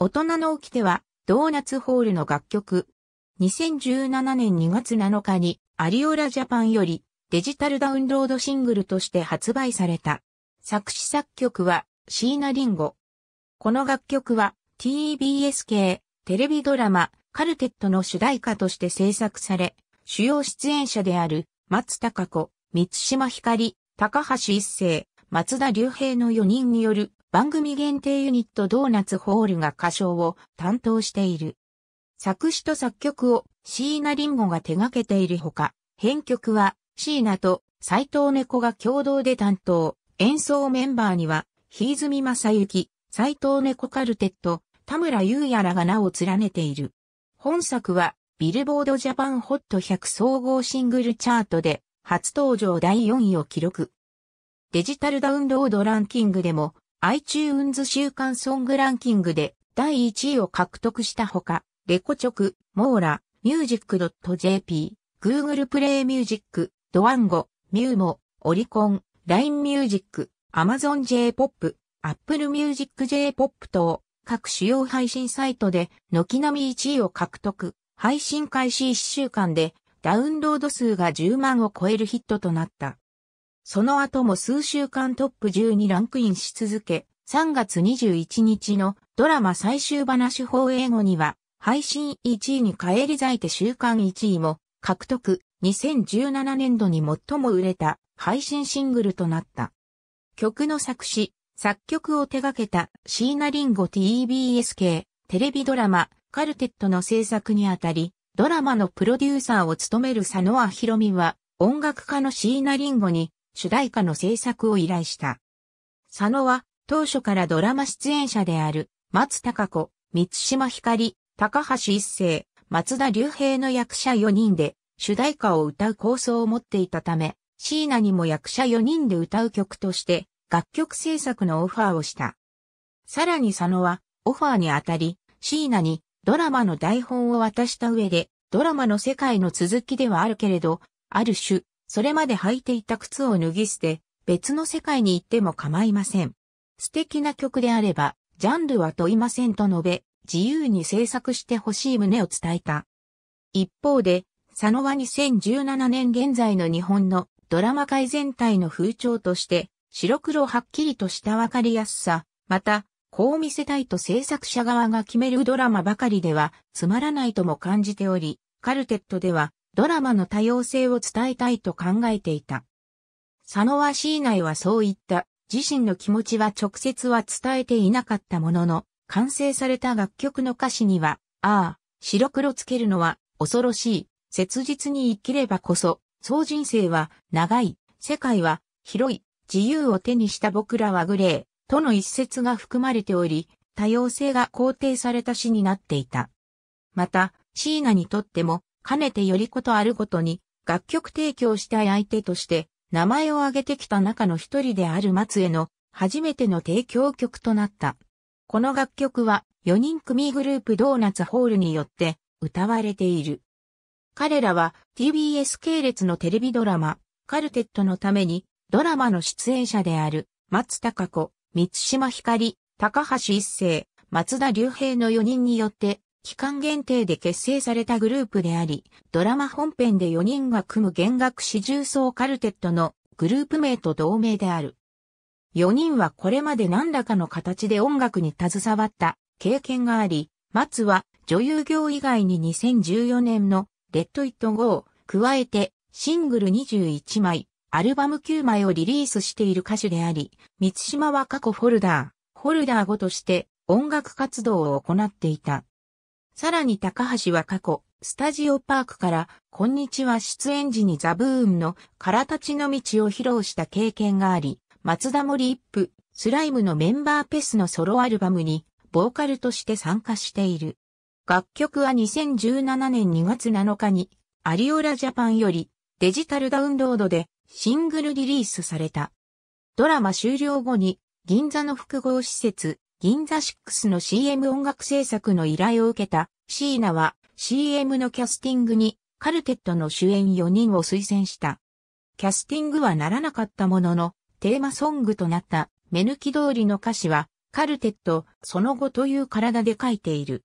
大人の掟は、ドーナツホールの楽曲。2017年2月7日に、アリオラジャパンより、デジタルダウンロードシングルとして発売された。作詞作曲は、椎名林檎。この楽曲は、TBS 系、テレビドラマ、カルテットの主題歌として制作され、主要出演者である、松高子、三島ひかり、高橋一生、松田龍平の4人による番組限定ユニットドーナツホールが歌唱を担当している。作詞と作曲を椎名林檎が手掛けているほか、編曲は椎名と斎藤猫が共同で担当。演奏メンバーには、ひいずみまさゆき、斎藤猫カルテット、田村優也らが名を連ねている。本作は、ビルボードジャパンホット100総合シングルチャートで、初登場第4位を記録。デジタルダウンロードランキングでも、iTunes 週間ソングランキングで第1位を獲得したほか、レコチョク、モーラ、music.jp、Google プレイミュージック、ドワンゴ、ミューモ、オリコン、LINE ミュージック、Amazon J-POP、Apple Music J-POP 等、各主要配信サイトで、軒並み1位を獲得。配信開始1週間で、ダウンロード数が10万を超えるヒットとなった。その後も数週間トップ10にランクインし続け、3月21日のドラマ最終話放映後には、配信1位に返り咲いて週間1位も獲得、2017年度に最も売れた配信シングルとなった。曲の作詞、作曲を手掛けたシーナリンゴ TBS 系テレビドラマカルテットの制作にあたり、ドラマのプロデューサーを務める佐野あひは、音楽家のナリンゴに主題歌の制作を依頼した。佐野は当初からドラマ出演者である松たか子、三島ひかり、高橋一生、松田龍平の役者4人で主題歌を歌う構想を持っていたため、椎名にも役者4人で歌う曲として楽曲制作のオファーをした。さらに佐野はオファーにあたり、椎名にドラマの台本を渡した上で、ドラマの世界の続きではあるけれど、ある種、それまで履いていた靴を脱ぎ捨て、別の世界に行っても構いません。素敵な曲であれば、ジャンルは問いませんと述べ、自由に制作してほしい旨を伝えた。一方で、佐野は2017年現在の日本のドラマ界全体の風潮として、白黒はっきりとしたわかりやすさ、また、こう見せたいと制作者側が決めるドラマばかりではつまらないとも感じており、カルテットではドラマの多様性を伝えたいと考えていた。佐野は椎内はそう言った自身の気持ちは直接は伝えていなかったものの、完成された楽曲の歌詞には、ああ、白黒つけるのは恐ろしい、切実に生きればこそ、そう人生は長い、世界は広い、自由を手にした僕らはグレー、との一節が含まれており、多様性が肯定された詩になっていた。また、シーナにとっても、かねてよりことあるごとに、楽曲提供したい相手として、名前を挙げてきた中の一人である松江の、初めての提供曲となった。この楽曲は、4人組グループドーナツホールによって、歌われている。彼らは TBS 系列のテレビドラマ、カルテットのために、ドラマの出演者である、松高子、三島ひかり、高橋一生、松田龍平の4人によって期間限定で結成されたグループであり、ドラマ本編で4人が組む弦楽四重奏カルテットのグループ名と同名である。4人はこれまで何らかの形で音楽に携わった経験があり、松は女優業以外に2014年のレッド・イット・ゴー、加えてシングル21枚、アルバム9枚をリリースしている歌手であり、三島は過去フォルダー、フォルダー5として音楽活動を行っていた。さらに高橋は過去、スタジオパークから、こんにちは出演時にザブーンの空立ちの道を披露した経験があり、松田森一夫、スライムのメンバーペスのソロアルバムに、ボーカルとして参加している。楽曲は2017年2月7日に、アリオラジャパンより、デジタルダウンロードで、シングルリリースされた。ドラマ終了後に、銀座の複合施設、銀座6の CM 音楽制作の依頼を受けたシーナは CM のキャスティングにカルテットの主演4人を推薦した。キャスティングはならなかったものの、テーマソングとなった目抜き通りの歌詞は、カルテット、その後という体で書いている。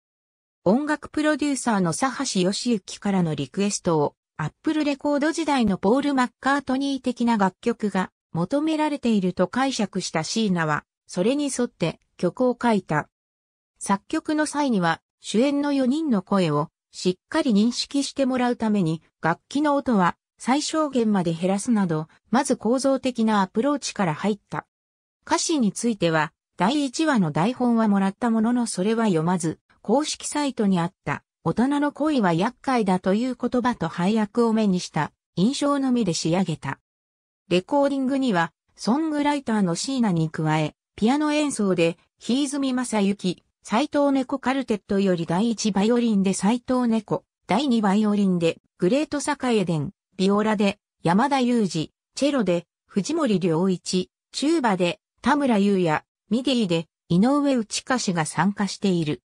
音楽プロデューサーの佐橋義行からのリクエストを、アップルレコード時代のポール・マッカートニー的な楽曲が求められていると解釈したシーナは、それに沿って曲を書いた。作曲の際には、主演の4人の声をしっかり認識してもらうために、楽器の音は最小限まで減らすなど、まず構造的なアプローチから入った。歌詞については、第1話の台本はもらったもののそれは読まず、公式サイトにあった、大人の恋は厄介だという言葉と配役を目にした印象のみで仕上げた。レコーディングには、ソングライターの椎名に加え、ピアノ演奏で、日泉ゆき、斎藤猫カルテットより第1バイオリンで斎藤猫、第2バイオリンで、グレート栄伝、ビオラで、山田裕二、チェロで、藤森良一、チューバで、田村優也、ミディで、井上内歌氏が参加している。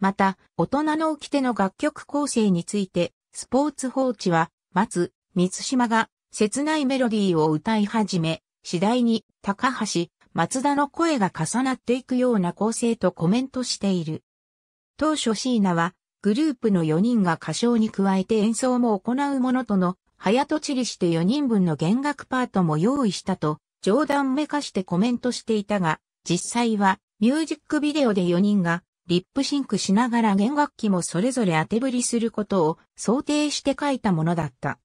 また、大人の掟の楽曲構成について、スポーツ報知は、松、三島が、切ないメロディーを歌い始め、次第に、高橋、松田の声が重なっていくような構成とコメントしている。当初椎名は、グループの4人が歌唱に加えて演奏も行うものとの、早とちりして4人分の弦楽パートも用意したと、冗談めかしてコメントしていたが、実際は、ミュージックビデオで4人が、リップシンクしながら弦楽器もそれぞれ当て振りすることを想定して書いたものだった。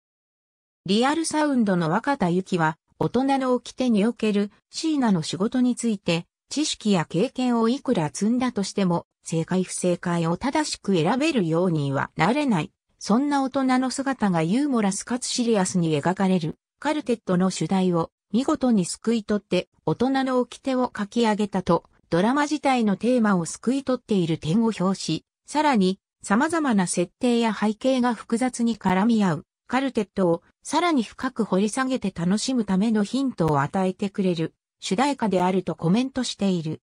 リアルサウンドの若田由紀は、大人の掟における椎名の仕事について、知識や経験をいくら積んだとしても、正解不正解を正しく選べるようにはなれない。そんな大人の姿がユーモラスかつシリアスに描かれる、カルテットの主題を見事に救い取って、大人の掟を書き上げたと、ドラマ自体のテーマを救い取っている点を表し、さらに、様々な設定や背景が複雑に絡み合う、カルテットをさらに深く掘り下げて楽しむためのヒントを与えてくれる主題歌であるとコメントしている。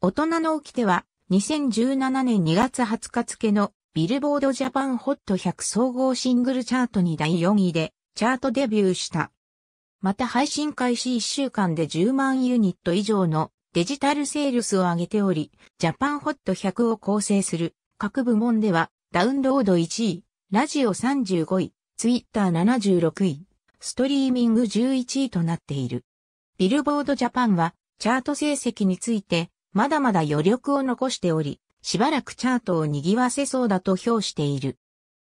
大人の起きては2017年2月20日付のビルボードジャパンホット100総合シングルチャートに第4位でチャートデビューした。また配信開始1週間で10万ユニット以上のデジタルセールスを上げており、ジャパンホット100を構成する各部門ではダウンロード1位、ラジオ35位、ツイッター76位、ストリーミング11位となっている。ビルボードジャパンは、チャート成績について、まだまだ余力を残しており、しばらくチャートを賑わせそうだと評している。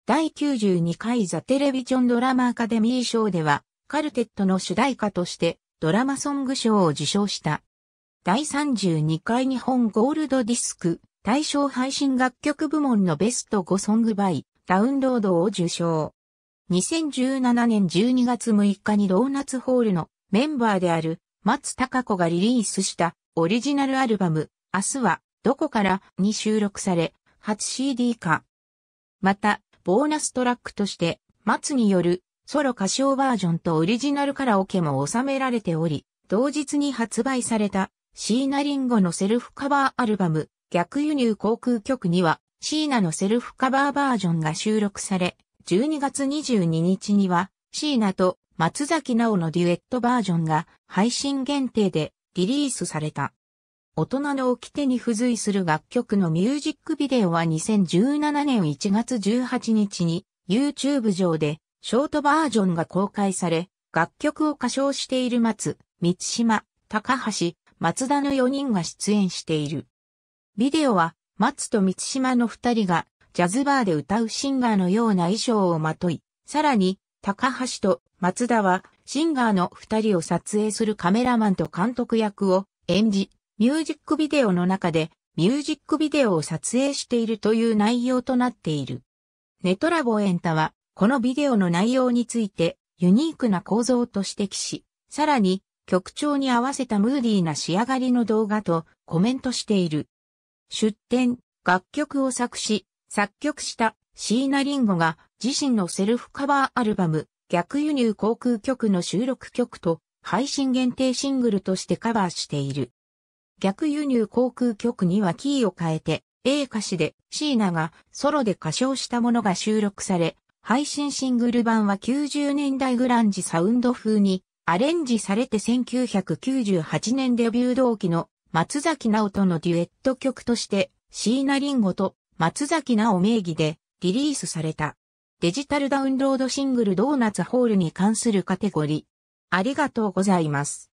第92回ザ・テレビジョンドラマアカデミー賞では、カルテットの主題歌としてドラマソング賞を受賞した。第32回日本ゴールドディスク対象配信楽曲部門のベスト5ソングバイダウンロードを受賞。2017年12月6日にドーナツホールのメンバーである松高子がリリースしたオリジナルアルバム明日はどこからに収録され初 CD 化。また、ボーナストラックとして松によるソロ歌唱バージョンとオリジナルカラオケも収められており、同日に発売されたシーナリンゴのセルフカバーアルバム逆輸入航空局にはシーナのセルフカバーバージョンが収録され、12月22日には、シーナと松崎直のデュエットバージョンが配信限定でリリースされた。大人の掟に付随する楽曲のミュージックビデオは2017年1月18日に YouTube 上でショートバージョンが公開され、楽曲を歌唱している松、三島、高橋、松田の4人が出演している。ビデオは松と三島の2人がジャズバーで歌うシンガーのような衣装をまとい、さらに、高橋と松田は、シンガーの二人を撮影するカメラマンと監督役を演じ、ミュージックビデオの中で、ミュージックビデオを撮影しているという内容となっている。ネトラボエンタは、このビデオの内容について、ユニークな構造と指摘し、さらに、曲調に合わせたムーディーな仕上がりの動画とコメントしている。出展、楽曲を作詞、作曲したシーナリンゴが自身のセルフカバーアルバム逆輸入航空局の収録曲と配信限定シングルとしてカバーしている。逆輸入航空局にはキーを変えて A 歌詞でシーナがソロで歌唱したものが収録され、配信シングル版は90年代グランジサウンド風にアレンジされて1998年デビュー同期の松崎直人のデュエット曲としてシーナリンゴと松崎直名義でリリースされた。デジタルダウンロードシングルドーナツホールに関するカテゴリー。ありがとうございます。